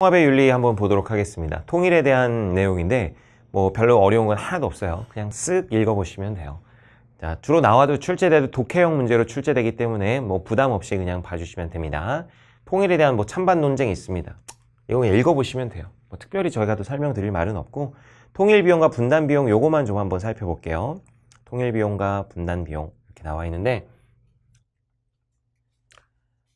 통합의 윤리 한번 보도록 하겠습니다. 통일에 대한 내용인데 뭐 별로 어려운 건 하나도 없어요. 그냥 쓱 읽어보시면 돼요. 자, 주로 나와도 출제돼도 독해형 문제로 출제되기 때문에 뭐 부담 없이 그냥 봐주시면 됩니다. 통일에 대한 뭐 찬반 논쟁이 있습니다. 이거 읽어보시면 돼요. 뭐 특별히 저희가 또 설명드릴 말은 없고 통일 비용과 분단 비용 요거만 좀 한번 살펴볼게요. 통일 비용과 분단 비용 이렇게 나와 있는데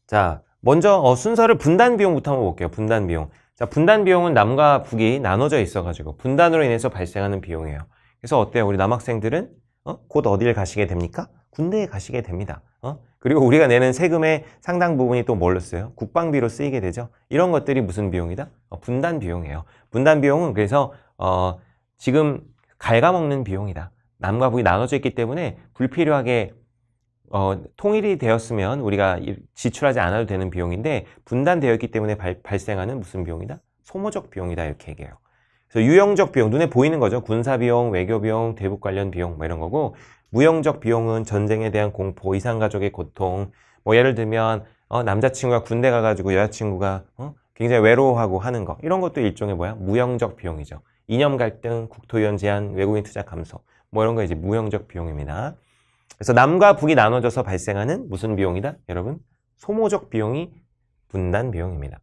자 먼저 어, 순서를 분단 비용부터 한번 볼게요. 분단 비용. 자, 분단 비용은 남과 북이 나눠져 있어가지고 분단으로 인해서 발생하는 비용이에요. 그래서 어때요? 우리 남학생들은 어? 곧 어디를 가시게 됩니까? 군대에 가시게 됩니다. 어? 그리고 우리가 내는 세금의 상당 부분이 또 뭘로 써요? 국방비로 쓰이게 되죠. 이런 것들이 무슨 비용이다? 어, 분단 비용이에요. 분단 비용은 그래서 어, 지금 갉아먹는 비용이다. 남과 북이 나눠져 있기 때문에 불필요하게 어, 통일이 되었으면 우리가 지출하지 않아도 되는 비용인데 분단되어 있기 때문에 발, 발생하는 무슨 비용이다? 소모적 비용이다 이렇게 얘기해요. 그래서 유형적 비용 눈에 보이는 거죠. 군사 비용, 외교 비용, 대북 관련 비용 뭐 이런 거고 무형적 비용은 전쟁에 대한 공포, 이상 가족의 고통. 뭐 예를 들면 어, 남자친구가 군대 가가지고 여자친구가 어? 굉장히 외로워하고 하는 거 이런 것도 일종의 뭐야 무형적 비용이죠. 이념 갈등, 국토위원 제한, 외국인 투자 감소 뭐 이런 거 이제 무형적 비용입니다. 그래서 남과 북이 나눠져서 발생하는 무슨 비용이다? 여러분 소모적 비용이 분단 비용입니다.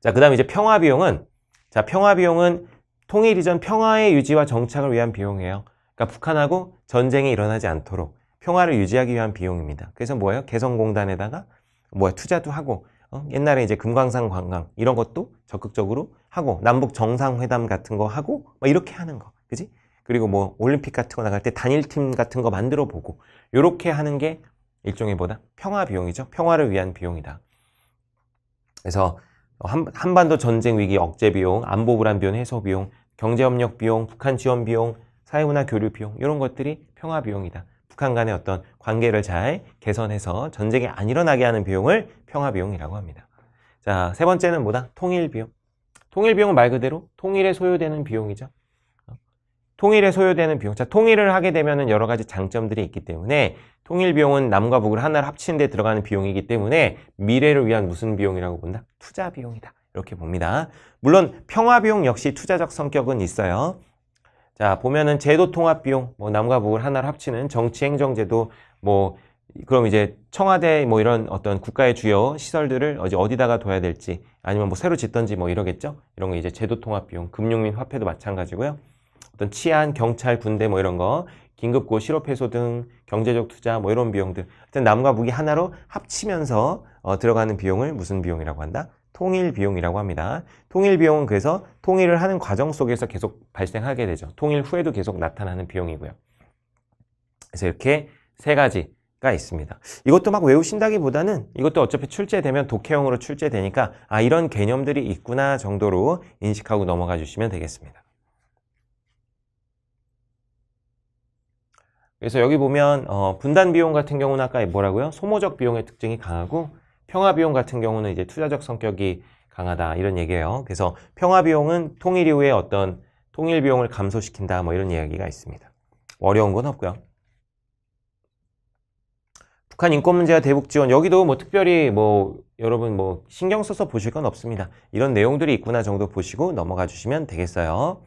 자, 그 다음 이제 평화 비용은 자 평화 비용은 통일 이전 평화의 유지와 정착을 위한 비용이에요. 그러니까 북한하고 전쟁이 일어나지 않도록 평화를 유지하기 위한 비용입니다. 그래서 뭐예요? 개성공단에다가 뭐야 투자도 하고 어? 옛날에 이제 금강산 관광 이런 것도 적극적으로 하고 남북 정상회담 같은 거 하고 막 뭐 이렇게 하는 거, 그지? 그리고 뭐 올림픽 같은 거 나갈 때 단일팀 같은 거 만들어 보고 이렇게 하는 게 일종의 뭐다? 평화 비용이죠. 평화를 위한 비용이다. 그래서 한, 한반도 전쟁 위기 억제 비용, 안보 불안 비용 해소 비용, 경제 협력 비용, 북한 지원 비용, 사회문화 교류 비용 이런 것들이 평화 비용이다. 북한 간의 어떤 관계를 잘 개선해서 전쟁이 안 일어나게 하는 비용을 평화 비용이라고 합니다. 자, 세 번째는 뭐다? 통일 비용. 통일 비용은 말 그대로 통일에 소요되는 비용이죠. 통일에 소요되는 비용. 자, 통일을 하게 되면은 여러 가지 장점들이 있기 때문에 통일 비용은 남과 북을 하나를 합치는데 들어가는 비용이기 때문에 미래를 위한 무슨 비용이라고 본다? 투자 비용이다. 이렇게 봅니다. 물론 평화 비용 역시 투자적 성격은 있어요. 자, 보면은 제도 통합 비용, 뭐 남과 북을 하나를 합치는 정치 행정 제도 뭐 그럼 이제 청와대 뭐 이런 어떤 국가의 주요 시설들을 어디 어디다가 둬야 될지 아니면 뭐 새로 짓던지 뭐 이러겠죠. 이런 거 이제 제도 통합 비용, 금융 및 화폐도 마찬가지고요. 어떤 치안, 경찰, 군대 뭐 이런 거 긴급고, 실업해소 등 경제적 투자 뭐 이런 비용들 하여튼 남과 무기 하나로 합치면서 어, 들어가는 비용을 무슨 비용이라고 한다? 통일 비용이라고 합니다. 통일 비용은 그래서 통일을 하는 과정 속에서 계속 발생하게 되죠. 통일 후에도 계속 나타나는 비용이고요. 그래서 이렇게 세 가지가 있습니다. 이것도 막 외우신다기보다는 이것도 어차피 출제되면 독해형으로 출제되니까 아 이런 개념들이 있구나 정도로 인식하고 넘어가 주시면 되겠습니다. 그래서 여기 보면 어, 분단 비용 같은 경우는 아까 뭐라고요? 소모적 비용의 특징이 강하고 평화 비용 같은 경우는 이제 투자적 성격이 강하다 이런 얘기예요. 그래서 평화 비용은 통일 이후에 어떤 통일 비용을 감소시킨다 뭐 이런 이야기가 있습니다. 어려운 건 없고요. 북한 인권 문제와 대북 지원 여기도 뭐 특별히 뭐 여러분 뭐 신경 써서 보실 건 없습니다. 이런 내용들이 있구나 정도 보시고 넘어가 주시면 되겠어요.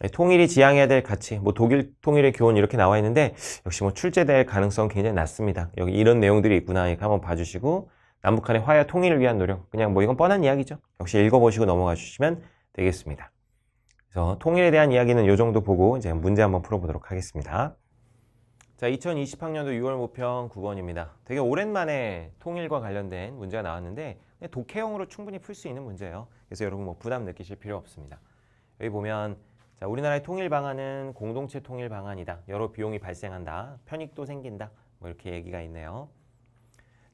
네, 통일이 지향해야 될 가치, 뭐 독일 통일의 교훈 이렇게 나와 있는데 역시 뭐 출제될 가능성 굉장히 낮습니다. 여기 이런 내용들이 있구나 이렇게 한번 봐주시고 남북한의 화해 통일을 위한 노력, 그냥 뭐 이건 뻔한 이야기죠. 역시 읽어보시고 넘어가 주시면 되겠습니다. 그래서 통일에 대한 이야기는 이 정도 보고 이제 문제 한번 풀어보도록 하겠습니다. 자, 2020학년도 6월 모평 9번입니다. 되게 오랜만에 통일과 관련된 문제가 나왔는데 독해형으로 충분히 풀 수 있는 문제예요. 그래서 여러분 뭐 부담 느끼실 필요 없습니다. 여기 보면 자, 우리나라의 통일 방안은 공동체 통일 방안이다. 여러 비용이 발생한다. 편익도 생긴다. 뭐 이렇게 얘기가 있네요.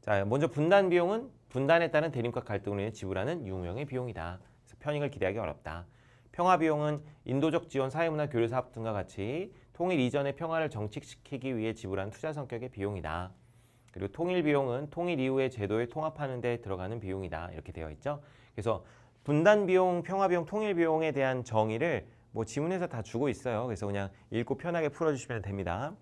자, 먼저 분단 비용은 분단에 따른 대립과 갈등을위해 지불하는 유무형의 비용이다. 그래서 편익을 기대하기 어렵다. 평화 비용은 인도적 지원, 사회문화 교류 사업 등과 같이 통일 이전의 평화를 정착시키기 위해 지불한 투자 성격의 비용이다. 그리고 통일 비용은 통일 이후의 제도에 통합하는 데 들어가는 비용이다. 이렇게 되어 있죠. 그래서 분단 비용, 평화 비용, 통일 비용에 대한 정의를 뭐 지문에서 다 주고 있어요. 그래서 그냥 읽고 편하게 풀어주시면 됩니다.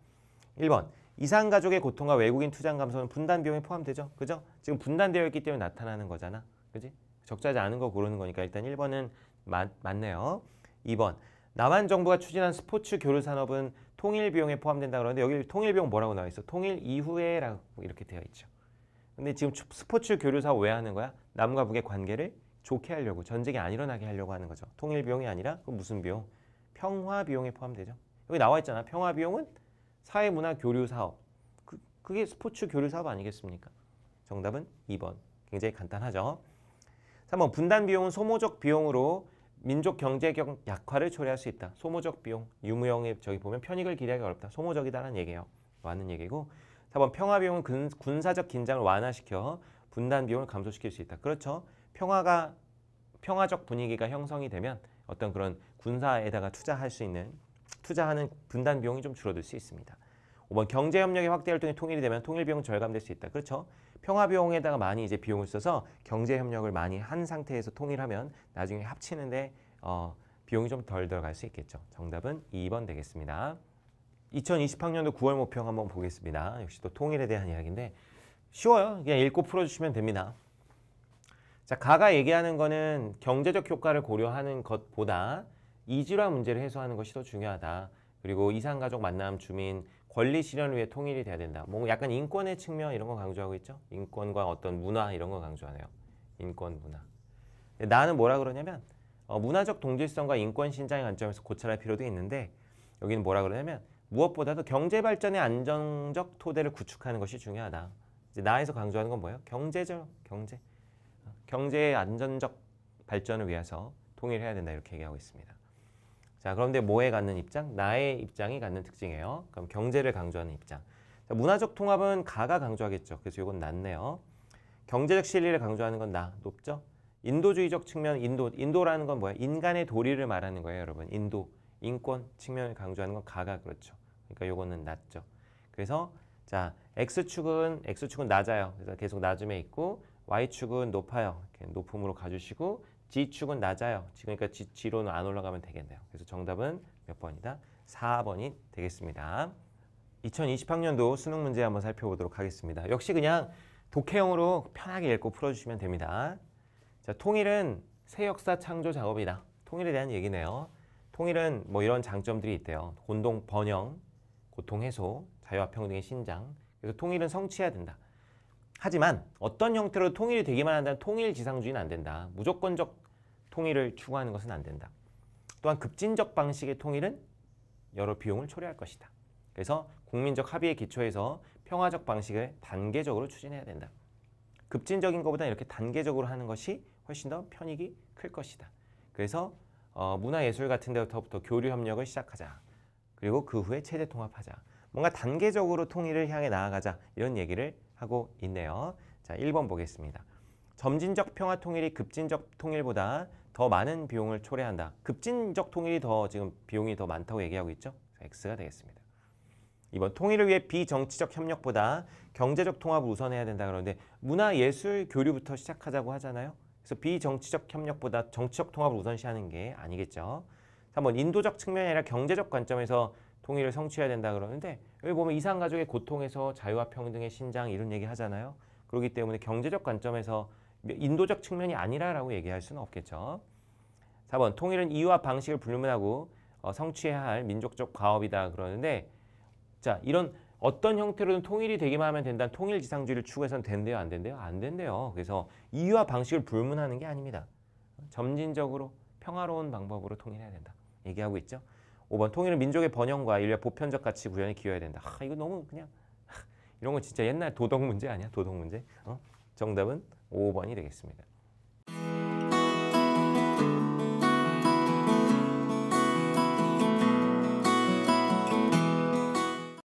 1번 이산가족의 고통과 외국인 투자 감소는 분단 비용에 포함되죠. 그죠? 지금 분단되어 있기 때문에 나타나는 거잖아. 그지? 적절지 않은 거 고르는 거니까 일단 1번은 맞, 맞네요. 2번 남한 정부가 추진한 스포츠 교류 산업은 통일 비용에 포함된다 그러는데 여기 통일 비용 뭐라고 나와 있어? 통일 이후에라고 이렇게 되어 있죠. 근데 지금 스포츠 교류 사업 왜 하는 거야? 남과 북의 관계를 좋게 하려고 전쟁이 안 일어나게 하려고 하는 거죠. 통일 비용이 아니라 그 무슨 비용? 평화 비용에 포함되죠. 여기 나와 있잖아. 평화 비용은 사회문화 교류 사업. 그, 그게 스포츠 교류 사업 아니겠습니까? 정답은 2번. 굉장히 간단하죠. 3번 뭐 분단 비용은 소모적 비용으로 민족 경제적 약화를 초래할 수 있다. 소모적 비용, 유무형의 저기 보면 편익을 기대하기 어렵다. 소모적이다라는 얘기예요. 맞는 얘기고 4번 뭐 평화 비용은 군, 군사적 긴장을 완화시켜 분단 비용을 감소시킬 수 있다. 그렇죠. 평화가 평화적 분위기가 형성이 되면 어떤 그런 군사에다가 투자할 수 있는 투자하는 분단 비용이 좀 줄어들 수 있습니다. 5번 경제 협력의 확대 활동이 통일이 되면 통일 비용 절감될 수 있다. 그렇죠? 평화 비용에다가 많이 이제 비용을 써서 경제 협력을 많이 한 상태에서 통일하면 나중에 합치는데 어, 비용이 좀 덜 들어갈 수 있겠죠. 정답은 2번 되겠습니다. 2020학년도 9월 모평 한번 보겠습니다. 역시 또 통일에 대한 이야기인데 쉬워요. 그냥 읽고 풀어주시면 됩니다. 자, 가가 얘기하는 거는 경제적 효과를 고려하는 것보다 이질화 문제를 해소하는 것이 더 중요하다. 그리고 이산가족 만남 주민 권리 실현 을 위해 통일이 돼야 된다. 뭐 약간 인권의 측면 이런 거 강조하고 있죠. 인권과 어떤 문화 이런 거 강조하네요. 인권 문화. 나는 뭐라 그러냐면 어, 문화적 동질성과 인권 신장의 관점에서 고찰할 필요도 있는데 여기는 뭐라 그러냐면 무엇보다도 경제 발전의 안정적 토대를 구축하는 것이 중요하다. 이제 나에서 강조하는 건 뭐예요? 경제죠. 경제. 경제의 안전적 발전을 위해서 통일해야 된다 이렇게 얘기하고 있습니다. 자 그런데 뭐에 갖는 입장? 나의 입장이 갖는 특징이에요. 그럼 경제를 강조하는 입장. 자, 문화적 통합은 가가 강조하겠죠. 그래서 이건 낮네요. 경제적 실리를 강조하는 건 나, 높죠? 인도주의적 측면, 인도, 인도라는 건 뭐야? 인간의 도리를 말하는 거예요, 여러분. 인도, 인권 측면을 강조하는 건 가가 그렇죠. 그러니까 요거는 낮죠. 그래서 자, X축은, X축은 낮아요. 그래서 계속 낮음에 있고, Y축은 높아요. 이렇게 높음으로 가주시고 G축은 낮아요. 그러니까 G, 로는 안 올라가면 되겠네요. 그래서 정답은 몇 번이다? 4번이 되겠습니다. 2020학년도 수능 문제 한번 살펴보도록 하겠습니다. 역시 그냥 독해형으로 편하게 읽고 풀어주시면 됩니다. 자, 통일은 새 역사 창조 작업이다. 통일에 대한 얘기네요. 통일은 뭐 이런 장점들이 있대요. 곤동 번영, 고통 해소, 자유와 평등의 신장. 그래서 통일은 성취해야 된다. 하지만 어떤 형태로 통일이 되기만 한다면 통일 지상주의는 안 된다. 무조건적 통일을 추구하는 것은 안 된다. 또한 급진적 방식의 통일은 여러 비용을 초래할 것이다. 그래서 국민적 합의에기초해서 평화적 방식을 단계적으로 추진해야 된다. 급진적인 것보다 이렇게 단계적으로 하는 것이 훨씬 더 편익이 클 것이다. 그래서 어, 문화예술 같은 데부부터 교류 협력을 시작하자. 그리고 그 후에 체제 통합하자. 뭔가 단계적으로 통일을 향해 나아가자. 이런 얘기를 하고 있네요. 자, 1번 보겠습니다. 점진적 평화 통일이 급진적 통일보다 더 많은 비용을 초래한다. 급진적 통일이 더 지금 비용이 더 많다고 얘기하고 있죠. X가 되겠습니다. 이번 통일을 위해 비정치적 협력보다 경제적 통합을 우선해야 된다 그러는데 문화 예술 교류부터 시작하자고 하잖아요. 그래서 비정치적 협력보다 정치적 통합을 우선시하는 게 아니겠죠. 한번 인도적 측면이 아니라 경제적 관점에서 통일을 성취해야 된다 그러는데 여기 보면 이산가족의 고통에서 자유와 평등의 신장 이런 얘기 하잖아요. 그렇기 때문에 경제적 관점에서 인도적 측면이 아니라라고 얘기할 수는 없겠죠. 4번 통일은 이유와 방식을 불문하고 어, 성취해야 할 민족적 과업이다 그러는데 자 이런 어떤 형태로든 통일이 되기만 하면 된다는 통일지상주의를 추구해서는 된대요 안 된대요 안 된대요 그래서 이유와 방식을 불문하는 게 아닙니다 점진적으로 평화로운 방법으로 통일해야 된다 얘기하고 있죠 5번 통일은 민족의 번영과 인류의 보편적 가치 구현에 기여해야 된다. 하, 이거 너무 그냥 이런 거 진짜 옛날 도덕 문제 아니야? 도덕 문제. 어? 정답은 5번이 되겠습니다.